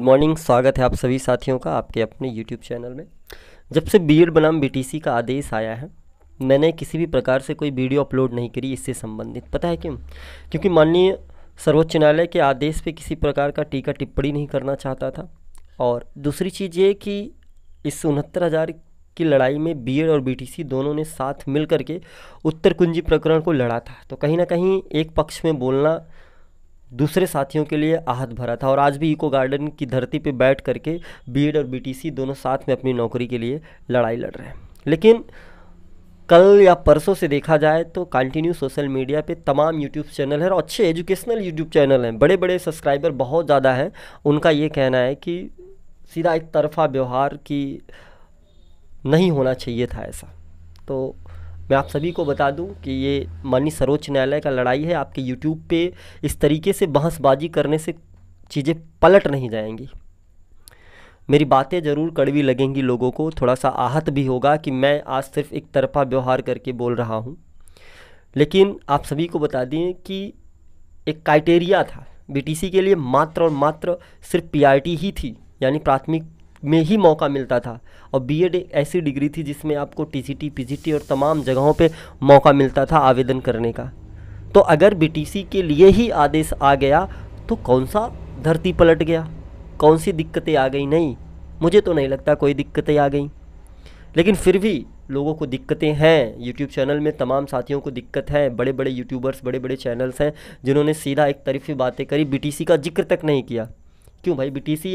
good morning स्वागत है आप सभी साथियों का आपके अपने यूट्यूब चैनल में जब से बी एड बनाम बी का आदेश आया है मैंने किसी भी प्रकार से कोई वीडियो अपलोड नहीं करी इससे संबंधित पता है क्यों क्योंकि माननीय सर्वोच्च न्यायालय के आदेश पे किसी प्रकार का टीका टिप्पणी नहीं करना चाहता था और दूसरी चीज़ ये कि इस उनहत्तर हज़ार की लड़ाई में बी और बी दोनों ने साथ मिल करके उत्तर कुंजी प्रकरण को लड़ा था तो कहीं ना कहीं एक पक्ष में बोलना दूसरे साथियों के लिए आहत भरा था और आज भी इको गार्डन की धरती पर बैठ करके बी और बी दोनों साथ में अपनी नौकरी के लिए लड़ाई लड़ रहे हैं लेकिन कल या परसों से देखा जाए तो कंटिन्यू सोशल मीडिया पे तमाम यूट्यूब चैनल हैं और अच्छे एजुकेशनल यूट्यूब चैनल हैं बड़े बड़े सब्सक्राइबर बहुत ज़्यादा हैं उनका ये कहना है कि सीधा एक तरफा व्यवहार की नहीं होना चाहिए था ऐसा तो मैं आप सभी को बता दूं कि ये माननीय सर्वोच्च न्यायालय का लड़ाई है आपके यूट्यूब पे इस तरीके से बहसबाजी करने से चीज़ें पलट नहीं जाएंगी मेरी बातें ज़रूर कड़वी लगेंगी लोगों को थोड़ा सा आहत भी होगा कि मैं आज सिर्फ एक तरफा व्यवहार करके बोल रहा हूँ लेकिन आप सभी को बता दें कि एक क्राइटेरिया था बीटीसी के लिए मात्र और मात्र सिर्फ पीआरटी ही थी यानी प्राथमिक में ही मौका मिलता था और बी एक ऐसी डिग्री थी जिसमें आपको जी टी और तमाम जगहों पर मौका मिलता था आवेदन करने का तो अगर सी के लिए ही आदेश आ गया तो कौन सा धरती पलट गया कौन सी दिक्कतें आ गई नहीं मुझे तो नहीं लगता कोई दिक्कतें आ गई लेकिन फिर भी लोगों को दिक्कतें हैं यूट्यूब चैनल में तमाम साथियों को दिक्कत है बड़े बड़े यूट्यूबर्स बड़े बड़े चैनल्स हैं जिन्होंने सीधा एक तरफी बातें करी सी का जिक्र तक नहीं किया क्यों भाई बीटीसी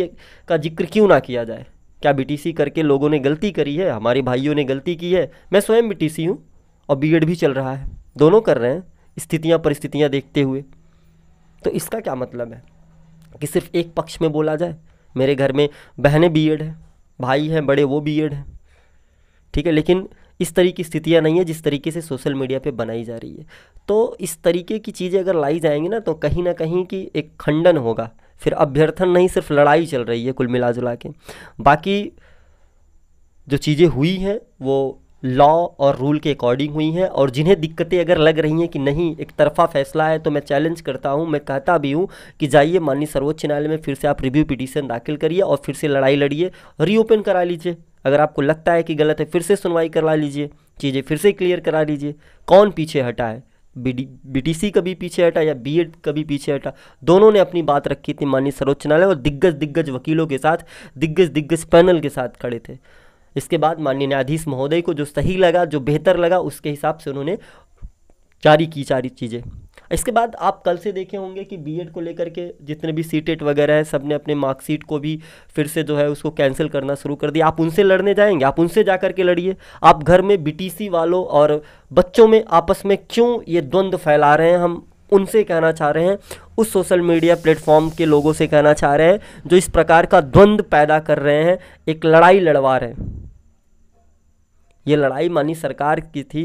का जिक्र क्यों ना किया जाए क्या बीटीसी करके लोगों ने गलती करी है हमारे भाइयों ने गलती की है मैं स्वयं बीटीसी हूँ और बीएड भी चल रहा है दोनों कर रहे हैं स्थितियाँ परिस्थितियाँ देखते हुए तो इसका क्या मतलब है कि सिर्फ एक पक्ष में बोला जाए मेरे घर में बहनें बी एड हैं भाई हैं बड़े वो बी एड हैं ठीक है लेकिन इस तरीके की स्थितियाँ नहीं है जिस तरीके से सोशल मीडिया पे बनाई जा रही है तो इस तरीके की चीज़ें अगर लाई जाएंगी ना तो कहीं ना कहीं कि एक खंडन होगा फिर अभ्यर्थन नहीं सिर्फ लड़ाई चल रही है कुल मिला जुला के बाकी जो चीज़ें हुई हैं वो लॉ और रूल के अकॉर्डिंग हुई हैं और जिन्हें दिक्कतें अगर लग रही हैं कि नहीं एक तरफा फैसला है तो मैं चैलेंज करता हूं मैं कहता भी हूं कि जाइए माननीय सर्वोच्च न्यायालय में फिर से आप रिव्यू पिटीशन दाखिल करिए और फिर से लड़ाई लड़िए रीओपन करा लीजिए अगर आपको लगता है कि गलत है फिर से सुनवाई करा लीजिए चीज़ें फिर से क्लियर करा लीजिए कौन पीछे हटा है बी बी कभी पीछे हटा या बी कभी पीछे हटा दोनों ने अपनी बात रखी थी माननीय सर्वोच्च न्यायालय और दिग्गज दिग्गज वकीलों के साथ दिग्गज दिग्गज पैनल के साथ खड़े थे इसके बाद माननीय न्यायाधीश महोदय को जो सही लगा जो बेहतर लगा उसके हिसाब से उन्होंने जारी की सारी चीज़ें इसके बाद आप कल से देखे होंगे कि बी को लेकर के जितने भी सी टेट e वगैरह हैं सब ने अपने मार्कशीट को भी फिर से जो है उसको कैंसिल करना शुरू कर दिया आप उनसे लड़ने जाएंगे आप उनसे जा करके लड़िए आप घर में बी वालों और बच्चों में आपस में क्यों ये द्वंद्व फैला रहे हैं हम उनसे कहना चाह रहे हैं उस सोशल मीडिया प्लेटफॉर्म के लोगों से कहना चाह रहे हैं जो इस प्रकार का द्वंद्व पैदा कर रहे हैं एक लड़ाई लड़वा रहे हैं ये लड़ाई मानी सरकार की थी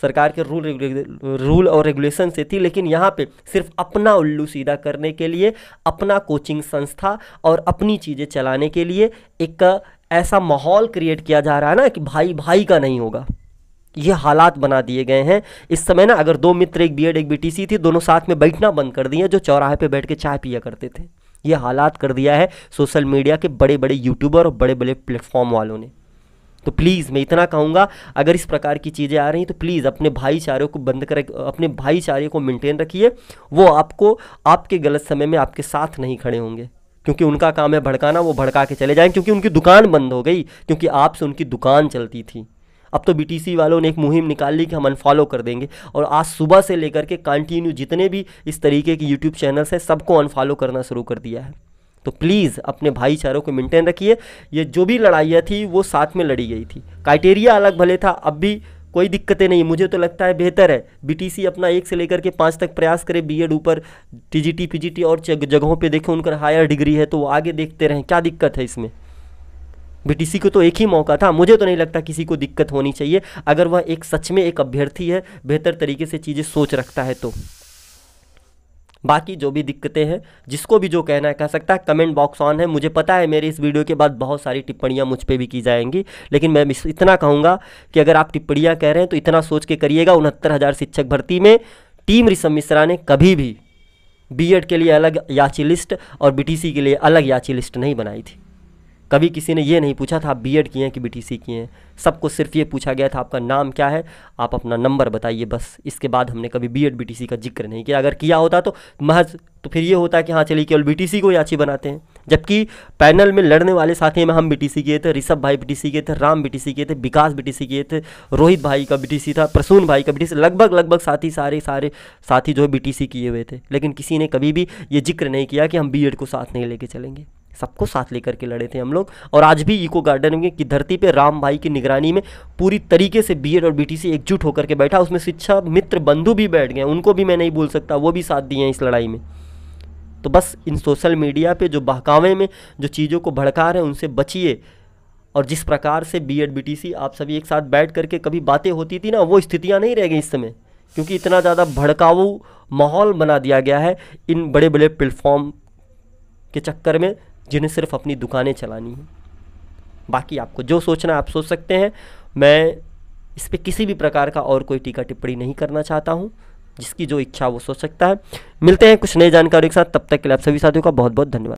सरकार के रूल रूल और रेगुलेशन से थी लेकिन यहाँ पे सिर्फ अपना उल्लू सीधा करने के लिए अपना कोचिंग संस्था और अपनी चीज़ें चलाने के लिए एक ऐसा माहौल क्रिएट किया जा रहा है ना कि भाई भाई का नहीं होगा ये हालात बना दिए गए हैं इस समय ना अगर दो मित्र एक बी एक बी थी दोनों साथ में बैठना बंद कर दिए जो चौराहे पर बैठ के चाय पिया करते थे ये हालात कर दिया है सोशल मीडिया के बड़े बड़े यूट्यूबर और बड़े बड़े प्लेटफॉर्म वालों ने तो प्लीज़ मैं इतना कहूँगा अगर इस प्रकार की चीज़ें आ रही हैं तो प्लीज़ अपने भाईचारे को बंद कर अपने भाईचारे को मेंटेन रखिए वो आपको आपके गलत समय में आपके साथ नहीं खड़े होंगे क्योंकि उनका काम है भड़काना वो भड़का के चले जाएँ क्योंकि उनकी दुकान बंद हो गई क्योंकि आपसे उनकी दुकान चलती थी अब तो बी वालों ने एक मुहिम निकाल ली कि हम अनफॉलो कर देंगे और आज सुबह से लेकर के कंटिन्यू जितने भी इस तरीके के यूट्यूब चैनल्स हैं सबको अनफॉलो करना शुरू कर दिया है तो प्लीज़ अपने भाईचारों को मेंटेन रखिए ये जो भी लड़ाइयाँ थी वो साथ में लड़ी गई थी क्राइटेरिया अलग भले था अब भी कोई दिक्कतें नहीं मुझे तो लगता है बेहतर है बीटीसी अपना एक से लेकर के पाँच तक प्रयास करे बीएड ऊपर टीजीटी पीजीटी और जगहों पे देखें उनका हायर डिग्री है तो वो आगे देखते रहें क्या दिक्कत है इसमें बीटीसी को तो एक ही मौका था मुझे तो नहीं लगता किसी को दिक्कत होनी चाहिए अगर वह एक सच में एक अभ्यर्थी है बेहतर तरीके से चीज़ें सोच रखता है तो बाकी जो भी दिक्कतें हैं जिसको भी जो कहना है कह सकता है कमेंट बॉक्स ऑन है मुझे पता है मेरे इस वीडियो के बाद बहुत सारी टिप्पणियाँ मुझ पर भी की जाएंगी लेकिन मैं इतना कहूँगा कि अगर आप टिप्पणियाँ कह रहे हैं तो इतना सोच के करिएगा उनहत्तर शिक्षक भर्ती में टीम ऋषभ मिश्रा ने कभी भी बीएड के लिए अलग याची लिस्ट और बीटीसी के लिए अलग याची लिस्ट नहीं बनाई थी कभी किसी ने ये नहीं पूछा था आप एड किए हैं कि सी किए हैं सबको सिर्फ ये पूछा गया था आपका नाम क्या है आप अपना नंबर बताइए बस इसके बाद हमने कभी टी सी का जिक्र नहीं किया अगर किया होता तो महज तो फिर ये होता कि हाँ चलिए केवल सी को ही अच्छी बनाते हैं जबकि पैनल में लड़ने वाले साथी में हम बी सी किए थे ऋषभ भाई सी किए थे राम सी किए थे विकास सी किए थे रोहित भाई का सी था प्रसून भाई का सी लगभग लगभग साथी सारे सारे साथी जो है सी किए हुए थे लेकिन किसी ने कभी भी ये जिक्र नहीं किया कि हम एड को साथ नहीं लेके चलेंगे सबको साथ लेकर के लड़े थे हम लोग और आज भी इको गार्डन की धरती पे राम भाई की निगरानी में पूरी तरीके से बीएड और बीटीसी एकजुट होकर के बैठा उसमें शिक्षा मित्र बंधु भी बैठ गए उनको भी मैं नहीं बोल सकता वो भी साथ दिए हैं इस लड़ाई में तो बस इन सोशल मीडिया पे जो बहकावे में जो चीज़ों को भड़का रहे हैं उनसे बचिए और जिस प्रकार से B Ed B T C आप सभी एक साथ बैठ करके कभी बातें होती थी ना वो स्थितियाँ नहीं रह गई इस समय क्योंकि इतना ज़्यादा भड़काऊ माहौल बना दिया गया है इन बड़े बड़े प्लेटफॉर्म के चक्कर में जिन्हें सिर्फ अपनी दुकानें चलानी हैं बाकी आपको जो सोचना आप सोच सकते हैं मैं इस पर किसी भी प्रकार का और कोई टीका टिप्पणी नहीं करना चाहता हूँ जिसकी जो इच्छा वो सोच सकता है मिलते हैं कुछ नई जानकारी के साथ तब तक के लिए आप सभी साथियों का बहुत बहुत धन्यवाद